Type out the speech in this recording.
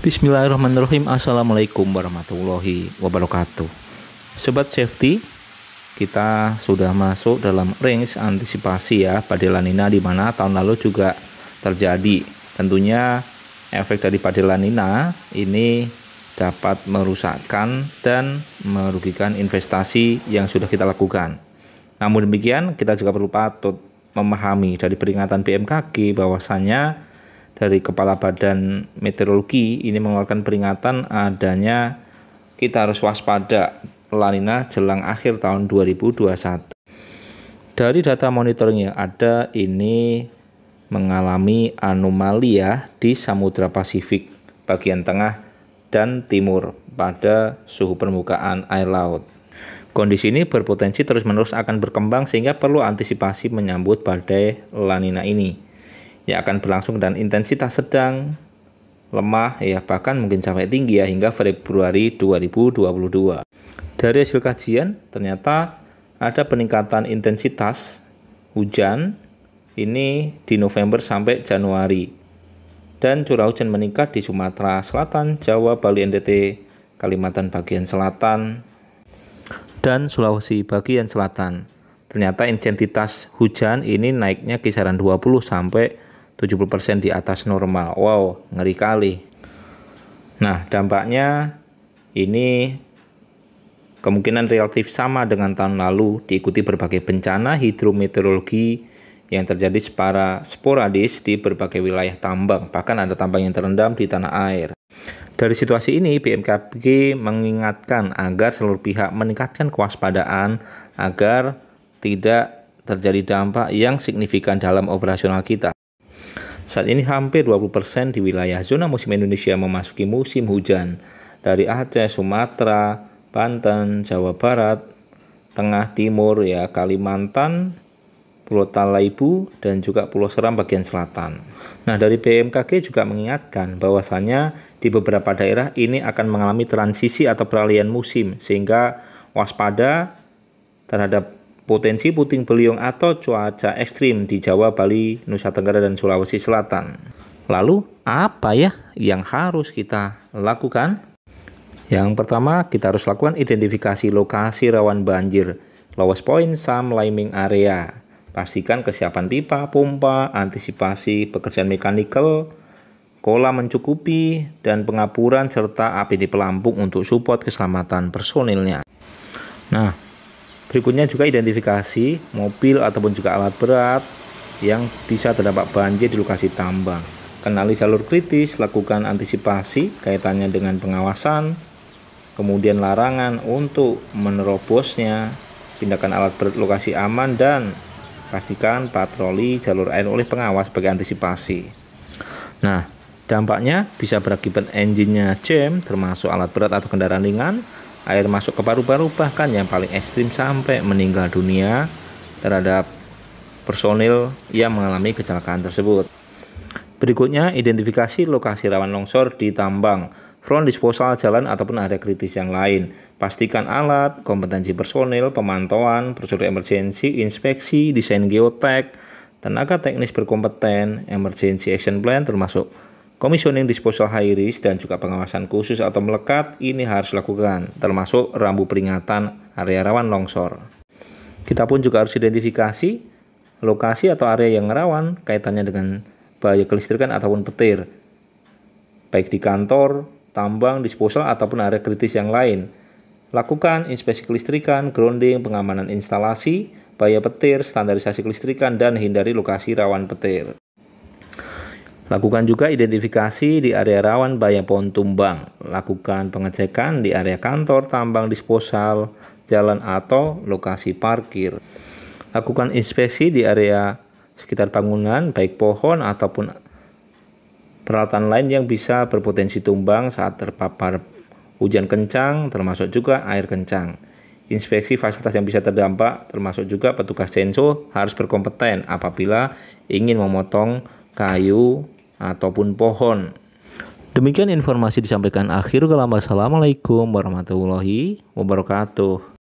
Bismillahirrahmanirrahim Assalamualaikum warahmatullahi wabarakatuh Sobat safety Kita sudah masuk dalam range antisipasi ya Pada Lanina di mana tahun lalu juga terjadi Tentunya efek dari pada Lanina ini dapat merusakkan dan merugikan investasi yang sudah kita lakukan. Namun demikian, kita juga perlu patut memahami dari peringatan BMKG bahwasanya dari Kepala Badan Meteorologi ini mengeluarkan peringatan adanya kita harus waspada lanina jelang akhir tahun 2021. Dari data monitoring yang ada ini mengalami anomali ya di Samudra Pasifik bagian tengah dan timur pada suhu permukaan air laut. Kondisi ini berpotensi terus-menerus akan berkembang sehingga perlu antisipasi menyambut badai lanina ini yang akan berlangsung dan intensitas sedang, lemah ya bahkan mungkin sampai tinggi ya hingga Februari 2022. Dari hasil kajian ternyata ada peningkatan intensitas hujan ini di November sampai Januari. Dan curah hujan meningkat di Sumatera Selatan, Jawa, Bali, NTT, Kalimantan bagian selatan, dan Sulawesi bagian selatan. Ternyata intensitas hujan ini naiknya kisaran 20 sampai 70% di atas normal. Wow, ngeri kali. Nah, dampaknya ini kemungkinan relatif sama dengan tahun lalu diikuti berbagai bencana hidrometeorologi yang terjadi secara sporadis di berbagai wilayah tambang, bahkan ada tambang yang terendam di tanah air. Dari situasi ini, BMKG mengingatkan agar seluruh pihak meningkatkan kewaspadaan agar tidak terjadi dampak yang signifikan dalam operasional kita. Saat ini hampir 20% di wilayah zona musim Indonesia memasuki musim hujan dari Aceh, Sumatera, Banten, Jawa Barat, Tengah Timur ya, Kalimantan, Pulau Talaibu dan juga Pulau Seram bagian selatan. Nah, dari BMKG juga mengingatkan bahwasannya di beberapa daerah ini akan mengalami transisi atau peralihan musim sehingga waspada terhadap potensi puting beliung atau cuaca ekstrim di Jawa, Bali, Nusa Tenggara, dan Sulawesi Selatan. Lalu, apa ya yang harus kita lakukan? Yang pertama, kita harus lakukan identifikasi lokasi rawan banjir, lowest point sam liming area. Pastikan kesiapan pipa, pompa, antisipasi pekerjaan mekanikal, kolam mencukupi, dan pengapuran serta APD pelampung untuk support keselamatan personilnya. Nah, Berikutnya juga identifikasi mobil ataupun juga alat berat yang bisa terdapat banjir di lokasi tambang. Kenali jalur kritis, lakukan antisipasi kaitannya dengan pengawasan, kemudian larangan untuk menerobosnya, pindahkan alat berat lokasi aman dan pastikan patroli jalur air oleh pengawas sebagai antisipasi. Nah, dampaknya bisa berakibat engine-nya jam termasuk alat berat atau kendaraan ringan air masuk ke paru-paru bahkan yang paling ekstrim sampai meninggal dunia terhadap personil yang mengalami kecelakaan tersebut. Berikutnya, identifikasi lokasi rawan longsor di tambang, front disposal jalan ataupun area kritis yang lain. Pastikan alat, kompetensi personil, pemantauan, prosedur emergensi, inspeksi, desain geotek, tenaga teknis berkompeten, emergency action plan termasuk Komisioning disposal high risk dan juga pengawasan khusus atau melekat ini harus dilakukan, termasuk rambu peringatan area rawan longsor. Kita pun juga harus identifikasi lokasi atau area yang rawan kaitannya dengan bahaya kelistrikan ataupun petir, baik di kantor, tambang, disposal, ataupun area kritis yang lain. Lakukan inspeksi kelistrikan, grounding, pengamanan instalasi, bahaya petir, standarisasi kelistrikan, dan hindari lokasi rawan petir. Lakukan juga identifikasi di area rawan bahaya pohon tumbang. Lakukan pengecekan di area kantor, tambang disposal, jalan atau lokasi parkir. Lakukan inspeksi di area sekitar bangunan, baik pohon ataupun peralatan lain yang bisa berpotensi tumbang saat terpapar hujan kencang, termasuk juga air kencang. Inspeksi fasilitas yang bisa terdampak, termasuk juga petugas senso harus berkompeten apabila ingin memotong kayu ataupun pohon. Demikian informasi disampaikan akhir kalam. Assalamualaikum warahmatullahi wabarakatuh.